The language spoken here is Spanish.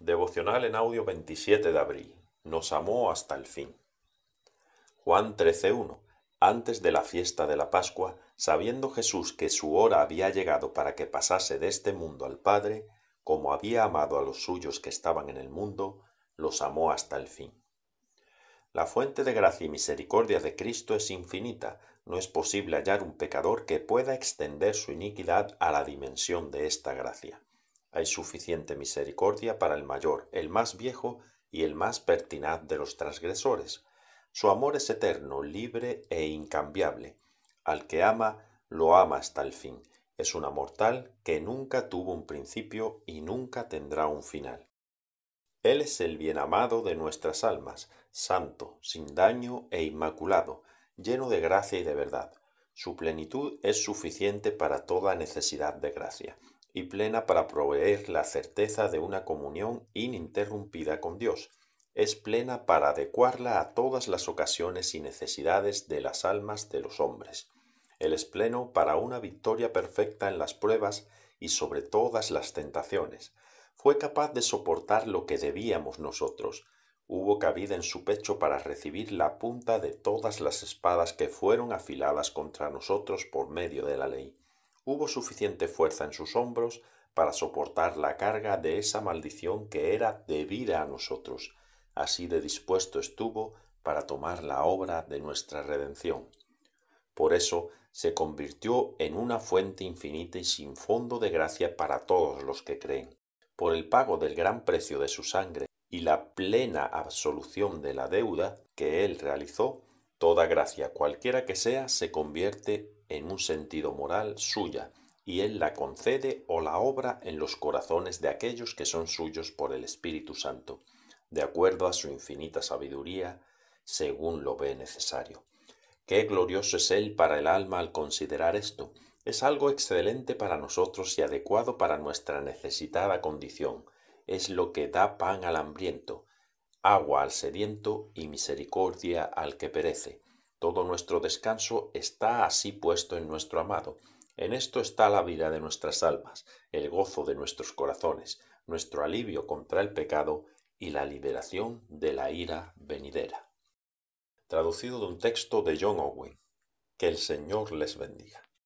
Devocional en audio 27 de abril. Nos amó hasta el fin. Juan 13.1. Antes de la fiesta de la Pascua, sabiendo Jesús que su hora había llegado para que pasase de este mundo al Padre, como había amado a los suyos que estaban en el mundo, los amó hasta el fin. La fuente de gracia y misericordia de Cristo es infinita. No es posible hallar un pecador que pueda extender su iniquidad a la dimensión de esta gracia. Hay suficiente misericordia para el mayor, el más viejo y el más pertinaz de los transgresores. Su amor es eterno, libre e incambiable. Al que ama, lo ama hasta el fin. Es un mortal que nunca tuvo un principio y nunca tendrá un final. Él es el bien amado de nuestras almas, santo, sin daño e inmaculado, lleno de gracia y de verdad. Su plenitud es suficiente para toda necesidad de gracia y plena para proveer la certeza de una comunión ininterrumpida con Dios. Es plena para adecuarla a todas las ocasiones y necesidades de las almas de los hombres. Él es pleno para una victoria perfecta en las pruebas y sobre todas las tentaciones. Fue capaz de soportar lo que debíamos nosotros. Hubo cabida en su pecho para recibir la punta de todas las espadas que fueron afiladas contra nosotros por medio de la ley hubo suficiente fuerza en sus hombros para soportar la carga de esa maldición que era debida a nosotros. Así de dispuesto estuvo para tomar la obra de nuestra redención. Por eso se convirtió en una fuente infinita y sin fondo de gracia para todos los que creen. Por el pago del gran precio de su sangre y la plena absolución de la deuda que él realizó, toda gracia, cualquiera que sea, se convierte en un sentido moral suya, y Él la concede o la obra en los corazones de aquellos que son suyos por el Espíritu Santo, de acuerdo a su infinita sabiduría, según lo ve necesario. Qué glorioso es Él para el alma al considerar esto. Es algo excelente para nosotros y adecuado para nuestra necesitada condición. Es lo que da pan al hambriento, agua al sediento y misericordia al que perece. Todo nuestro descanso está así puesto en nuestro amado. En esto está la vida de nuestras almas, el gozo de nuestros corazones, nuestro alivio contra el pecado y la liberación de la ira venidera. Traducido de un texto de John Owen. Que el Señor les bendiga.